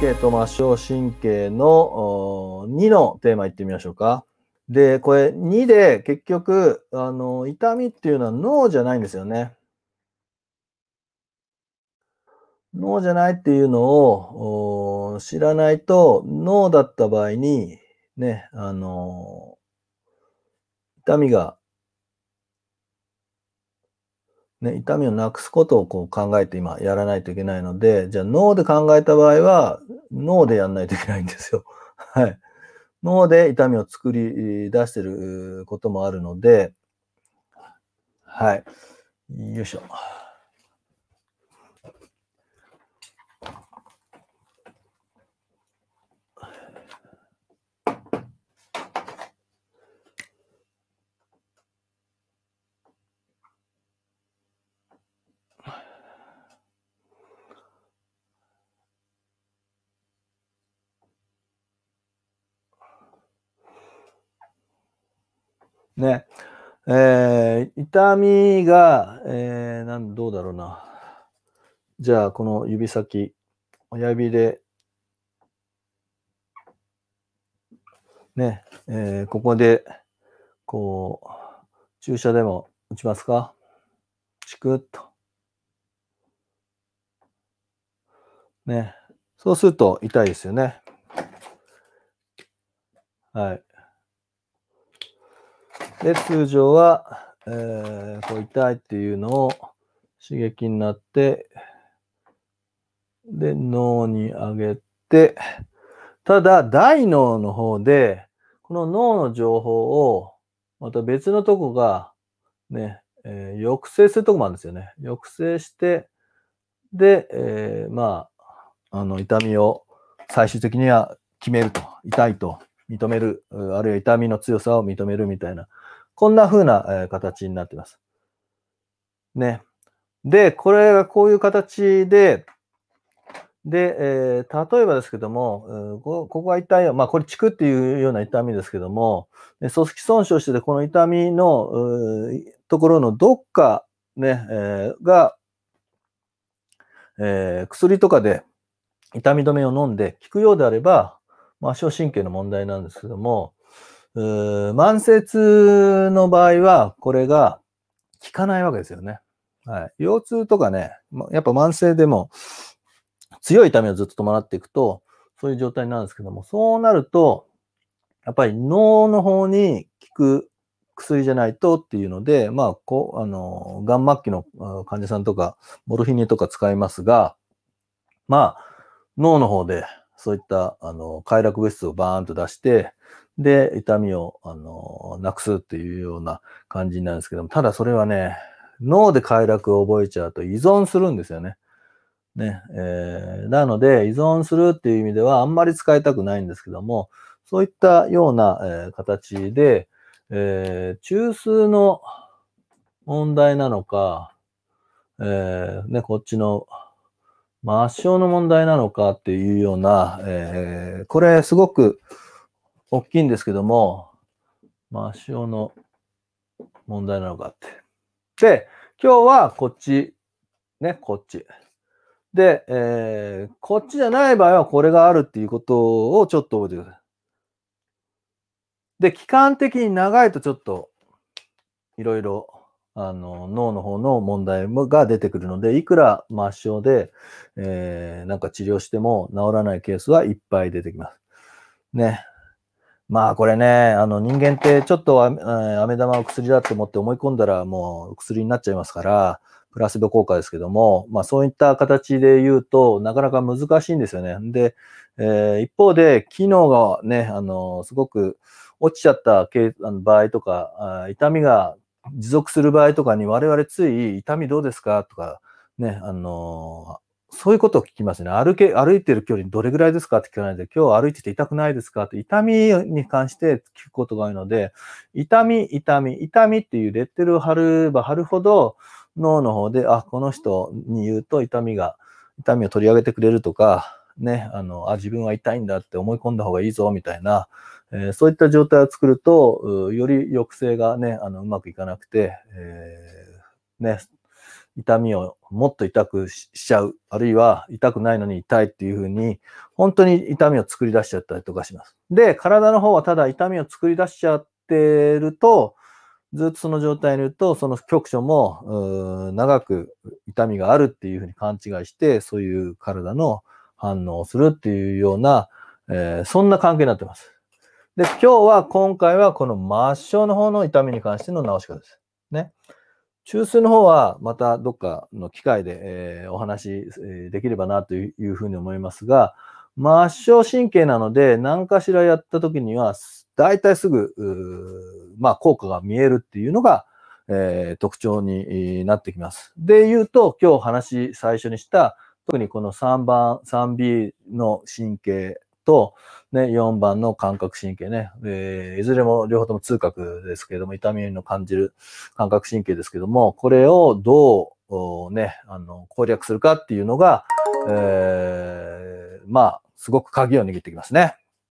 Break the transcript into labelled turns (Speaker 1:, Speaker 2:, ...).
Speaker 1: 経と末梢神経の2のテーマいってみましょうか。で、これ2で結局、あの、痛みっていうのは脳じゃないんですよね。脳じゃないっていうのを知らないと、脳だった場合に、ね、あの痛みが、ね、痛みをなくすことをこう考えて今やらないといけないので、じゃあ脳で考えた場合は、脳でやんないといけないんですよ。はい。脳で痛みを作り出してることもあるので、はい。よいしょ。ね。えー、痛みが、えー、なんどうだろうな。じゃあ、この指先、親指で、ね、えー、ここで、こう、注射でも打ちますかチクッと。ね。そうすると痛いですよね。はい。で、通常は、えー、こう痛いっていうのを刺激になって、で、脳に上げて、ただ、大脳の方で、この脳の情報を、また別のとこが、ね、えー、抑制するとこもあるんですよね。抑制して、で、えー、まあ、あの、痛みを最終的には決めると。痛いと認める。あるいは痛みの強さを認めるみたいな。こんな風な形になってます。ね。で、これがこういう形で、で、えー、例えばですけども、ここが痛い、まあこれ地区っていうような痛みですけども、組織損傷してて、この痛みのところのどっかね、えー、が、えー、薬とかで痛み止めを飲んで効くようであれば、まあ、足神経の問題なんですけども、慢性痛の場合は、これが効かないわけですよね。はい。腰痛とかね、やっぱ慢性でも強い痛みをずっと伴っていくと、そういう状態になるんですけども、そうなると、やっぱり脳の方に効く薬じゃないとっていうので、まあ、こう、あの、がん末期の患者さんとか、モルフィニとか使いますが、まあ、脳の方でそういった、あの、快楽物質をバーンと出して、で、痛みを、あの、なくすっていうような感じなんですけども、ただそれはね、脳で快楽を覚えちゃうと依存するんですよね。ね。えー、なので、依存するっていう意味ではあんまり使いたくないんですけども、そういったような、えー、形で、えー、中枢の問題なのか、えー、ね、こっちのまあ、圧勝の問題なのかっていうような、えー、これすごく大きいんですけども、まあ、圧勝の問題なのかって。で、今日はこっち、ね、こっち。で、えー、こっちじゃない場合はこれがあるっていうことをちょっと覚えてください。で、期間的に長いとちょっといろいろあの脳の方の問題が出てくるので、いくら末梢で、えー、なんか治療しても治らないケースはいっぱい出てきます。ね。まあこれね、あの人間ってちょっと飴玉を薬だと思って思い込んだらもう薬になっちゃいますから、プラセボ効果ですけども、まあそういった形で言うとなかなか難しいんですよね。で、えー、一方で機能がね、あの、すごく落ちちゃった場合とか、痛みが持続する場合とかに我々つい痛みどうですかとか、ね、あのー、そういうことを聞きますね。歩け、歩いてる距離どれぐらいですかって聞かないで、今日歩いてて痛くないですかって痛みに関して聞くことが多いので、痛み、痛み、痛みっていうレッテルを貼れば貼るほど、脳の方で、あ、この人に言うと痛みが、痛みを取り上げてくれるとか、ね、あの、あ、自分は痛いんだって思い込んだ方がいいぞ、みたいな、えそういった状態を作ると、より抑制がね、あの、うまくいかなくて、えー、ね、痛みをもっと痛くしちゃう、あるいは痛くないのに痛いっていうふうに、本当に痛みを作り出しちゃったりとかします。で、体の方はただ痛みを作り出しちゃってると、ずっとその状態にいると、その局所も長く痛みがあるっていうふうに勘違いして、そういう体の反応をするっていうような、えー、そんな関係になってます。で、今日は、今回はこの末梢の方の痛みに関しての治し方です。ね。中枢の方は、またどっかの機会で、えー、お話しできればなというふうに思いますが、末梢神経なので、何かしらやった時には、大体すぐ、まあ、効果が見えるっていうのが、えー、特徴になってきます。で、言うと、今日話最初にした、特にこの3番、3B の神経と、ね、4番の感覚神経ね、えー、いずれも両方とも痛覚ですけれども、痛みの感じる感覚神経ですけども、これをどう、ね、あの、攻略するかっていうのが、えー、まあ、すごく鍵を握ってきますね。